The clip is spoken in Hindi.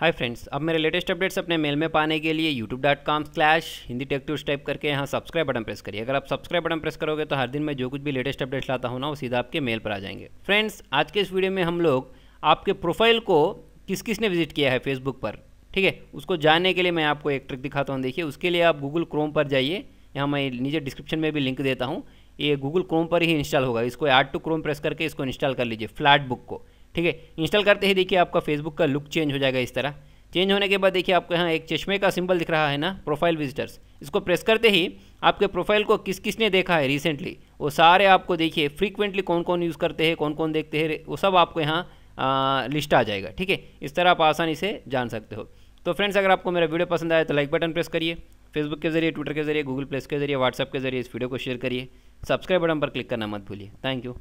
हाय फ्रेंड्स अब मेरे लेटेस्ट अपडेट्स अपने मेल में पाने के लिए YouTube dot com slash Hindi tech tours type करके यहाँ सब्सक्राइब बटन प्रेस करिए अगर आप सब्सक्राइब बटन प्रेस करोगे तो हर दिन मैं जो कुछ भी लेटेस्ट अपडेट्स लाता हूँ ना वो सीधा आपके मेल पर आ जाएंगे फ्रेंड्स आज के इस वीडियो में हम लोग आपके प्रोफाइल को किस किस ने विजिट किया है फेसबुक पर ठीक है उसको जानने के लिए मैं आपको एक ट्रिक दिखाता हूँ देखिए उसके लिए आप गूगल क्रोम पर जाइए यहाँ मैं नीचे डिस्क्रिप्शन में भी लिंक देता हूँ ये गूगल क्रोम पर ही इंस्टॉल होगा इसको ऐड टू क्रोम प्रेस करके इसको इंस्टॉल कर लीजिए फ्लैट बुक को ठीक है इंस्टॉल करते ही देखिए आपका फेसबुक का लुक चेंज हो जाएगा इस तरह चेंज होने के बाद देखिए आपको यहाँ एक चश्मे का सिंबल दिख रहा है ना प्रोफाइल विजिटर्स इसको प्रेस करते ही आपके प्रोफाइल को किस किस ने देखा है रिसेंटली वो सारे आपको देखिए फ्रीक्वेंटली कौन कौन यूज़ करते हैं कौन कौन देखते हैं वो सब आपको यहाँ लिस्ट आ जाएगा ठीक है इस तरह आप आसानी से जान सकते हो तो फ्रेंड्स अगर आपको मेरा वीडियो पसंद आया तो लाइक बटन प्रेस करिए फेसबुक के जरिए ट्विटर के जरिए गूगल प्लस के जरिए व्हाट्सअप के जरिए इस वीडियो को शेयर करिए सब्सक्राइब बटन पर क्लिक करना मत भूलिए थैंक यू